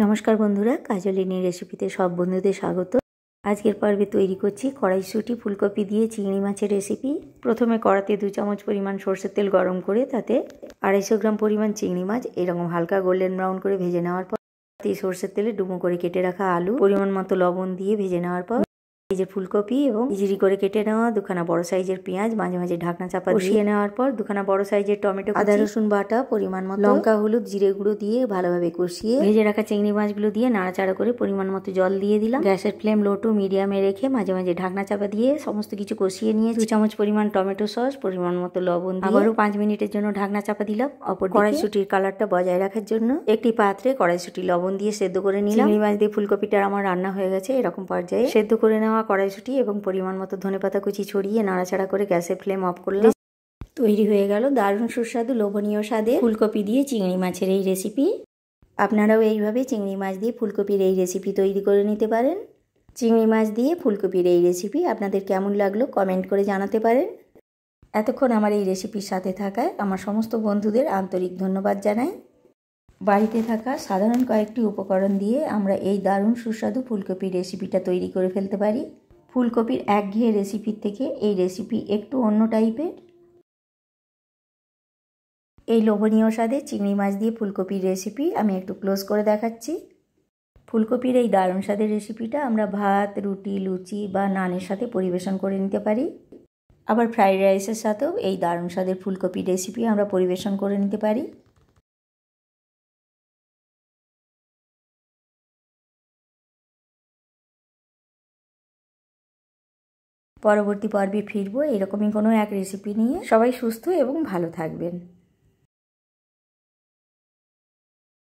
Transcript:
নমস্কার বন্ধুরা কাজলিনী রেসিপিতে সব বন্ধুদের স্বাগত আজকের পর্বে তৈরি করছি কড়াইশুটি ফুলকপি দিয়ে চিংড়ি মাছের রেসিপি প্রথমে কড়াতে দু চামচ পরিমাণ সর্ষের তেল গরম করে তাতে আড়াইশো গ্রাম পরিমাণ চিংড়ি মাছ এরকম হালকা গোল্ডেন ব্রাউন করে ভেজে নেওয়ার পর সর্ষের তেলে ডুমো করে কেটে রাখা আলু পরিমাণ মতো লবণ দিয়ে ভেজে নেওয়ার পর এই যে ফুলকপি এবং ইজিরি করে কেটে নেওয়া দুখানা বড় সাইজের পেঁয়াজ মাঝে মাঝে ঢাকনা চাপা বসিয়ে নেওয়ার পর দুখানা বড় সাইজের টমেটো আদা রসুন বাটা পরিমাণ মতো লঙ্কা হলুদ জিরে গুঁড়ো দিয়ে ভালোভাবে কষিয়ে ভেজে রাখা চিংড়ি মাছগুলো দিয়ে নাড়াচাড়া করে পরিমাণ মতো জল দিয়ে দিলাম গ্যাসের ফ্লেম লো টু মিডিয়ামে রেখে মাঝে মাঝে ঢাকনা চাপা দিয়ে সমস্ত কিছু কষিয়ে নিয়ে দু চামচ পরিমাণ টমেটো সস পরিমাণ মতো লবণ আবারও পাঁচ মিনিটের জন্য ঢাকনা চাপা দিলাম অপর কড়াইশুটির কালারটা বজায় রাখার জন্য একটি পাত্রে কড়াইশুটি লবণ দিয়ে সেদ্ধ করে নিলাম চিংড়ি মাছ দিয়ে ফুলকপিটা আমার রান্না হয়ে গেছে এরকম পর্যায়ে সেদ্ধ করে নেওয়া কড়াইশুটি এবং পরিমাণ মতো ধনেপাতা কুচি ছড়িয়ে নাড়াচাড়া করে গ্যাসে ফ্লেম অফ করলে তৈরি হয়ে গেল দারুণ সুস্বাদু লোভনীয় স্বাদে ফুলকপি দিয়ে চিংড়ি মাছের এই রেসিপি আপনারাও এইভাবে চিংড়ি মাছ দিয়ে ফুলকপির এই রেসিপি তৈরি করে নিতে পারেন চিংড়ি মাছ দিয়ে ফুলকপির এই রেসিপি আপনাদের কেমন লাগলো কমেন্ট করে জানাতে পারেন এতক্ষণ আমার এই রেসিপির সাথে থাকায় আমার সমস্ত বন্ধুদের আন্তরিক ধন্যবাদ জানাই বাড়িতে থাকা সাধারণ কয়েকটি উপকরণ দিয়ে আমরা এই দারুণ সুস্বাদু ফুলকপি রেসিপিটা তৈরি করে ফেলতে পারি ফুলকপির একঘেয়ে রেসিপির থেকে এই রেসিপি একটু অন্য টাইপের এই লোভনীয় স্বাদে চিংড়ি মাছ দিয়ে ফুলকপির রেসিপি আমি একটু ক্লোজ করে দেখাচ্ছি ফুলকপির এই দারুণ স্বাদের রেসিপিটা আমরা ভাত রুটি লুচি বা নানের সাথে পরিবেশন করে নিতে পারি আবার ফ্রাইড রাইসের সাথেও এই দারুণ স্বাদের ফুলকপির রেসিপি আমরা পরিবেশন করে নিতে পারি পরবর্তী পর্বে ফিরবো এরকমই কোনো এক রেসিপি নিয়ে সবাই সুস্থ এবং ভালো থাকবেন